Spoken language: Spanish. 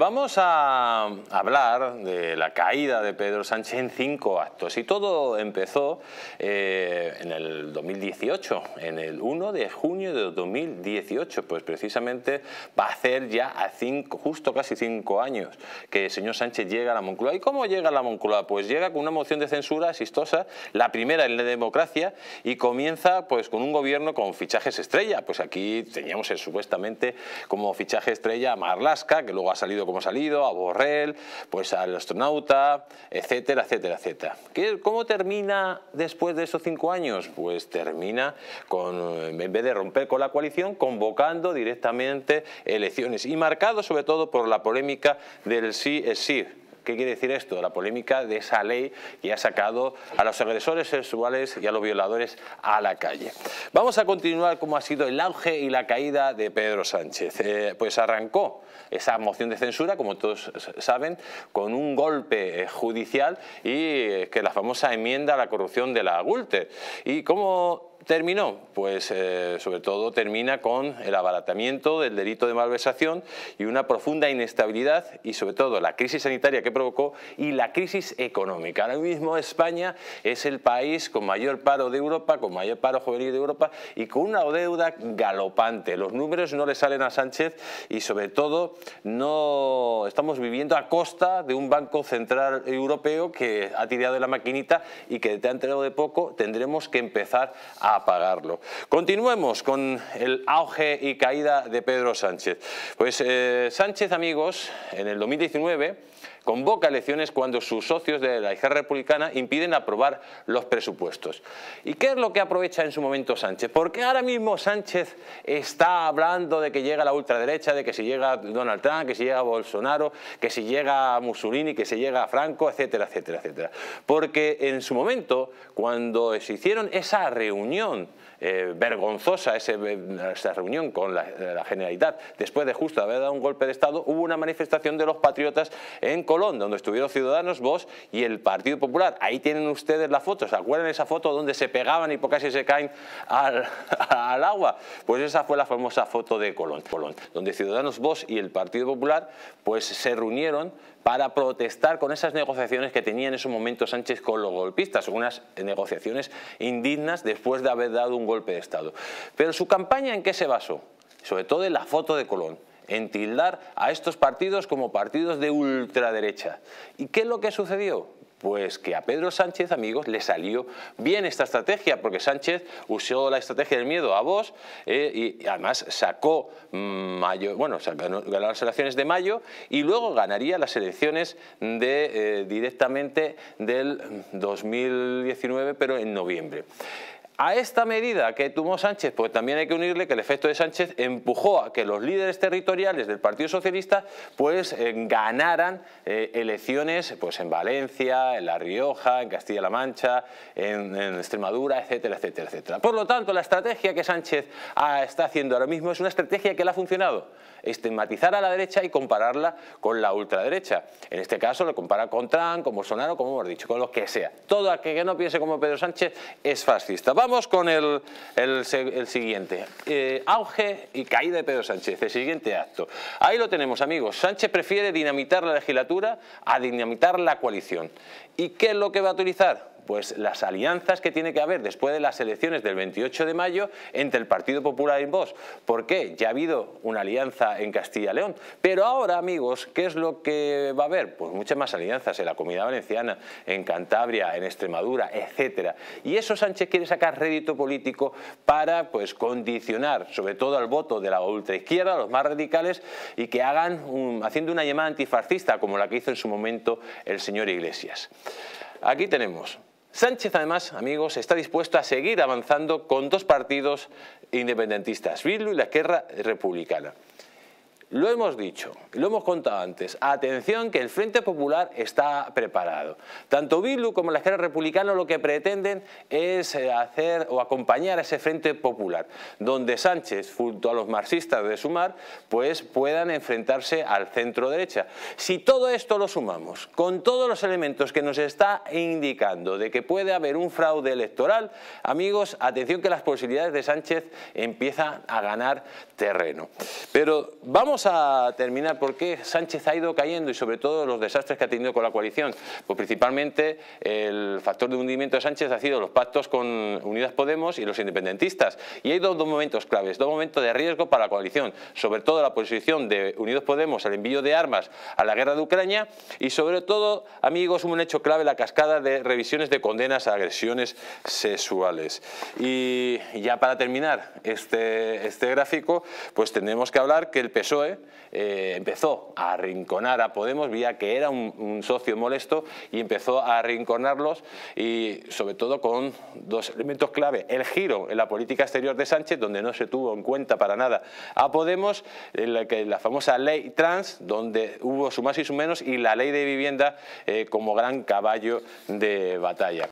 Vamos a hablar de la caída de Pedro Sánchez en cinco actos y todo empezó eh, en el 2018, en el 1 de junio de 2018, pues precisamente va a hacer ya a cinco, justo casi cinco años que el señor Sánchez llega a la Moncloa. ¿Y cómo llega a la Moncloa? Pues llega con una moción de censura asistosa, la primera en la democracia y comienza pues con un gobierno con fichajes estrella, pues aquí teníamos eh, supuestamente como fichaje estrella a Marlaska, que luego ha salido como ha salido, a Borrell, pues al astronauta, etcétera, etcétera, etcétera. ¿Cómo termina después de esos cinco años? Pues termina con, en vez de romper con la coalición, convocando directamente elecciones y marcado sobre todo por la polémica del sí es sí ¿Qué quiere decir esto? La polémica de esa ley que ha sacado a los agresores sexuales y a los violadores a la calle. Vamos a continuar cómo ha sido el auge y la caída de Pedro Sánchez. Eh, pues arrancó esa moción de censura, como todos saben, con un golpe eh, judicial y eh, que la famosa enmienda a la corrupción de la GULTER. Y cómo terminó? Pues eh, sobre todo termina con el abaratamiento del delito de malversación y una profunda inestabilidad y sobre todo la crisis sanitaria que provocó y la crisis económica. Ahora mismo España es el país con mayor paro de Europa, con mayor paro juvenil de Europa y con una deuda galopante. Los números no le salen a Sánchez y sobre todo no estamos viviendo a costa de un Banco Central Europeo que ha tirado de la maquinita y que te entregado de poco tendremos que empezar a apagarlo. Continuemos con el auge y caída de Pedro Sánchez. Pues eh, Sánchez, amigos, en el 2019 convoca elecciones cuando sus socios de la izquierda republicana impiden aprobar los presupuestos. ¿Y qué es lo que aprovecha en su momento Sánchez? Porque ahora mismo Sánchez está hablando de que llega la ultraderecha, de que si llega Donald Trump, que si llega Bolsonaro, que si llega Mussolini, que se llega Franco, etcétera, etcétera, etcétera. Porque en su momento, cuando se hicieron esa reunión eh, vergonzosa eh, esa reunión con la, la Generalitat, después de justo haber dado un golpe de Estado, hubo una manifestación de los patriotas en Colón, donde estuvieron Ciudadanos, Vos y el Partido Popular. Ahí tienen ustedes la foto, ¿se acuerdan esa foto donde se pegaban y por casi se caen al, agua? Pues esa fue la famosa foto de Colón, Colón, donde Ciudadanos, Vos y el Partido Popular pues se reunieron para protestar con esas negociaciones que tenía en esos momento Sánchez con los golpistas, unas negociaciones indignas después de haber dado un golpe de Estado. Pero su campaña en qué se basó? Sobre todo en la foto de Colón en tildar a estos partidos como partidos de ultraderecha. ¿Y qué es lo que sucedió? Pues que a Pedro Sánchez, amigos, le salió bien esta estrategia, porque Sánchez usó la estrategia del miedo a vos eh, y además sacó mayo, bueno, ganó, las elecciones de mayo y luego ganaría las elecciones de, eh, directamente del 2019, pero en noviembre. A esta medida que tomó Sánchez, pues también hay que unirle que el efecto de Sánchez empujó a que los líderes territoriales del Partido Socialista pues eh, ganaran eh, elecciones pues en Valencia, en La Rioja, en Castilla-La Mancha, en, Extremadura, etcétera, etcétera, etcétera. Por lo tanto, la estrategia que Sánchez ah, está haciendo ahora mismo es una estrategia que le ha funcionado, estigmatizar a la derecha y compararla con la ultraderecha. En este caso lo compara con Trump, con Bolsonaro, como hemos dicho, con lo que sea. Todo aquel que no piense como Pedro Sánchez es fascista. Vamos con el, siguiente. Eh, auge y caída de Pedro Sánchez, el siguiente acto. Ahí lo tenemos, amigos. Sánchez prefiere dinamitar la legislatura a dinamitar la coalición. ¿Y qué es lo que va a utilizar? pues las alianzas que tiene que haber después de las elecciones del 28 de mayo entre el Partido Popular y Vox. ¿Por qué? Ya ha habido una alianza en Castilla-León. Pero ahora, amigos, ¿qué es lo que va a haber? Pues muchas más alianzas en la Comunidad Valenciana, en Cantabria, en Extremadura, etc. Y eso Sánchez quiere sacar rédito político para pues condicionar, sobre todo al voto de la ultraizquierda, los más radicales, y que hagan, haciendo una llamada antifascista como la que hizo en su momento el señor Iglesias. Aquí tenemos Sánchez, además, amigos, está dispuesto a seguir avanzando con dos partidos independentistas, Bildu y la Guerra Republicana. Lo hemos dicho, lo hemos contado antes. Atención que el Frente Popular está preparado. Tanto BILU como la izquierda republicana lo que pretenden es eh, hacer o acompañar a ese Frente Popular, donde Sánchez, junto a los marxistas de Sumar, pues puedan enfrentarse al centro derecha. Si todo esto lo sumamos con todos los elementos que nos está indicando de que puede haber un fraude electoral, amigos, atención que las posibilidades de Sánchez empiezan a ganar terreno. Pero vamos a terminar por qué Sánchez ha ido cayendo y sobre todo los desastres que ha tenido con la coalición. Pues principalmente el factor de hundimiento de Sánchez ha sido los pactos con Unidas Podemos y los independentistas. Y hay dos, dos momentos claves, dos momentos de riesgo para la coalición, sobre todo la posición de Unidas Podemos, al envío de armas a la guerra de Ucrania y sobre todo, amigos, un hecho clave, la cascada de revisiones de condenas a agresiones sexuales. Y ya para terminar este, este gráfico, pues tenemos que hablar que el PSOE eh, empezó a arrinconar a Podemos, vía que era un, socio molesto y empezó a arrinconarlos y sobre todo con dos elementos clave. El giro en la política exterior de Sánchez, donde no se tuvo en cuenta para nada a Podemos, la, la famosa ley trans, donde hubo su más y su menos, y la ley de vivienda eh, como gran caballo de batalla.